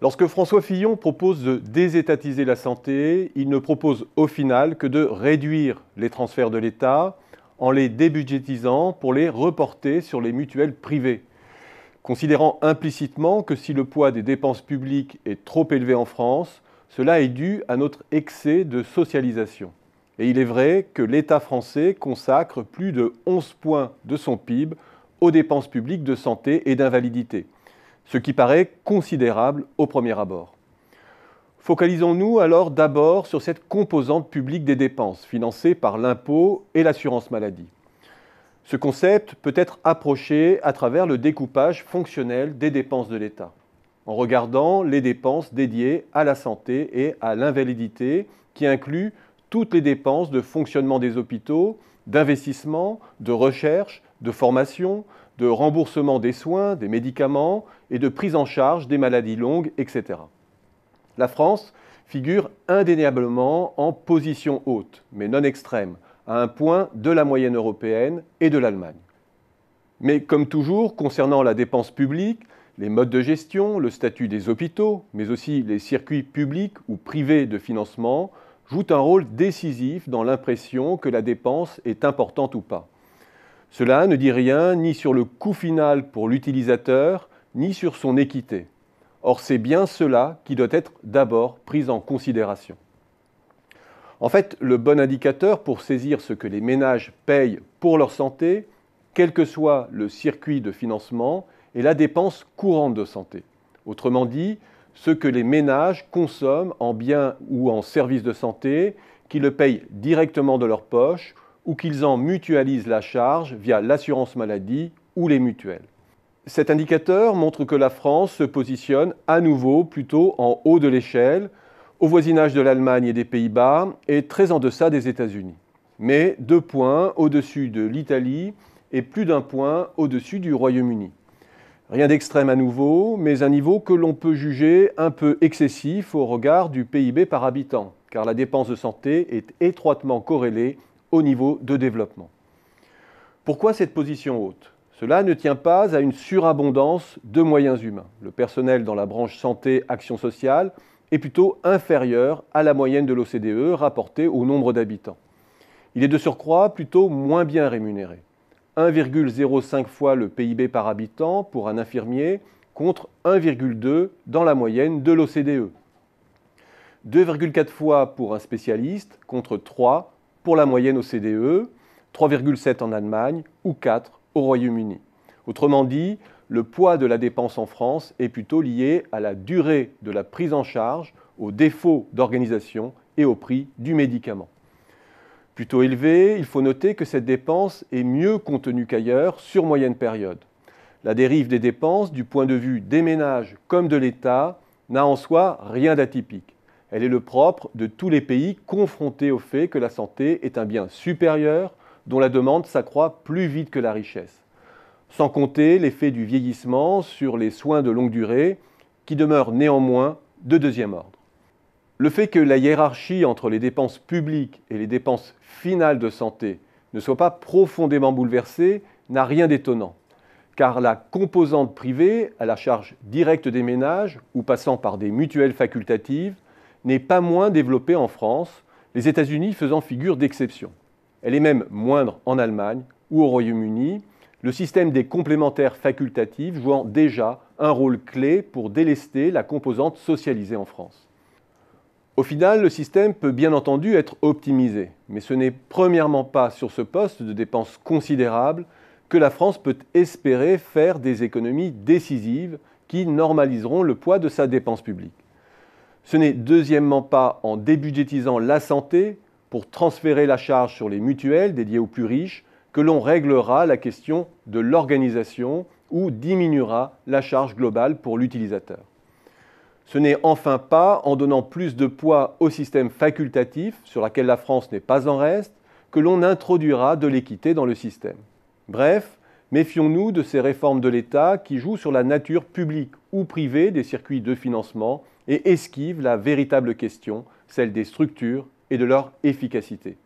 Lorsque François Fillon propose de désétatiser la santé, il ne propose au final que de réduire les transferts de l'État en les débudgétisant pour les reporter sur les mutuelles privées considérant implicitement que si le poids des dépenses publiques est trop élevé en France, cela est dû à notre excès de socialisation. Et il est vrai que l'État français consacre plus de 11 points de son PIB aux dépenses publiques de santé et d'invalidité ce qui paraît considérable au premier abord. Focalisons-nous alors d'abord sur cette composante publique des dépenses, financées par l'impôt et l'assurance maladie. Ce concept peut être approché à travers le découpage fonctionnel des dépenses de l'État, en regardant les dépenses dédiées à la santé et à l'invalidité, qui incluent toutes les dépenses de fonctionnement des hôpitaux, d'investissement, de recherche, de formation, de remboursement des soins, des médicaments et de prise en charge des maladies longues, etc. La France figure indéniablement en position haute, mais non extrême, à un point de la moyenne européenne et de l'Allemagne. Mais comme toujours, concernant la dépense publique, les modes de gestion, le statut des hôpitaux, mais aussi les circuits publics ou privés de financement, jouent un rôle décisif dans l'impression que la dépense est importante ou pas. Cela ne dit rien ni sur le coût final pour l'utilisateur, ni sur son équité. Or, c'est bien cela qui doit être d'abord pris en considération. En fait, le bon indicateur pour saisir ce que les ménages payent pour leur santé, quel que soit le circuit de financement, est la dépense courante de santé. Autrement dit, ce que les ménages consomment en biens ou en services de santé, qui le payent directement de leur poche ou qu'ils en mutualisent la charge via l'assurance maladie ou les mutuelles. Cet indicateur montre que la France se positionne à nouveau plutôt en haut de l'échelle, au voisinage de l'Allemagne et des Pays-Bas, et très en deçà des États-Unis. Mais deux points au-dessus de l'Italie et plus d'un point au-dessus du Royaume-Uni. Rien d'extrême à nouveau, mais un niveau que l'on peut juger un peu excessif au regard du PIB par habitant, car la dépense de santé est étroitement corrélée au niveau de développement. Pourquoi cette position haute Cela ne tient pas à une surabondance de moyens humains. Le personnel dans la branche santé-action sociale est plutôt inférieur à la moyenne de l'OCDE rapportée au nombre d'habitants. Il est de surcroît plutôt moins bien rémunéré. 1,05 fois le PIB par habitant pour un infirmier contre 1,2 dans la moyenne de l'OCDE. 2,4 fois pour un spécialiste contre 3 pour la moyenne au CDE, 3,7 en Allemagne ou 4 au Royaume-Uni. Autrement dit, le poids de la dépense en France est plutôt lié à la durée de la prise en charge, aux défauts d'organisation et au prix du médicament. Plutôt élevé, il faut noter que cette dépense est mieux contenue qu'ailleurs sur moyenne période. La dérive des dépenses du point de vue des ménages comme de l'État n'a en soi rien d'atypique. Elle est le propre de tous les pays confrontés au fait que la santé est un bien supérieur dont la demande s'accroît plus vite que la richesse. Sans compter l'effet du vieillissement sur les soins de longue durée qui demeure néanmoins de deuxième ordre. Le fait que la hiérarchie entre les dépenses publiques et les dépenses finales de santé ne soit pas profondément bouleversée n'a rien d'étonnant, car la composante privée, à la charge directe des ménages ou passant par des mutuelles facultatives, n'est pas moins développée en France, les États-Unis faisant figure d'exception. Elle est même moindre en Allemagne ou au Royaume-Uni, le système des complémentaires facultatives jouant déjà un rôle clé pour délester la composante socialisée en France. Au final, le système peut bien entendu être optimisé, mais ce n'est premièrement pas sur ce poste de dépenses considérables que la France peut espérer faire des économies décisives qui normaliseront le poids de sa dépense publique. Ce n'est deuxièmement pas en débudgétisant la santé pour transférer la charge sur les mutuelles dédiées aux plus riches que l'on réglera la question de l'organisation ou diminuera la charge globale pour l'utilisateur. Ce n'est enfin pas en donnant plus de poids au système facultatif, sur lequel la France n'est pas en reste, que l'on introduira de l'équité dans le système. Bref, Méfions-nous de ces réformes de l'État qui jouent sur la nature publique ou privée des circuits de financement et esquivent la véritable question, celle des structures et de leur efficacité.